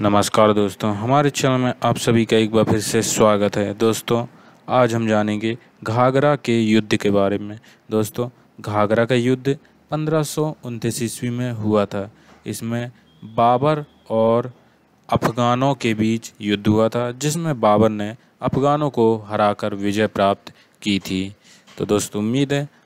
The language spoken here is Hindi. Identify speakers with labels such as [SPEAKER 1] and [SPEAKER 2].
[SPEAKER 1] नमस्कार दोस्तों हमारे चैनल में आप सभी का एक बार फिर से स्वागत है दोस्तों आज हम जानेंगे घाघरा के युद्ध के बारे में दोस्तों घाघरा का युद्ध पंद्रह सौ ईस्वी में हुआ था इसमें बाबर और अफगानों के बीच युद्ध हुआ था जिसमें बाबर ने अफगानों को हराकर विजय प्राप्त की थी तो दोस्तों उम्मीद है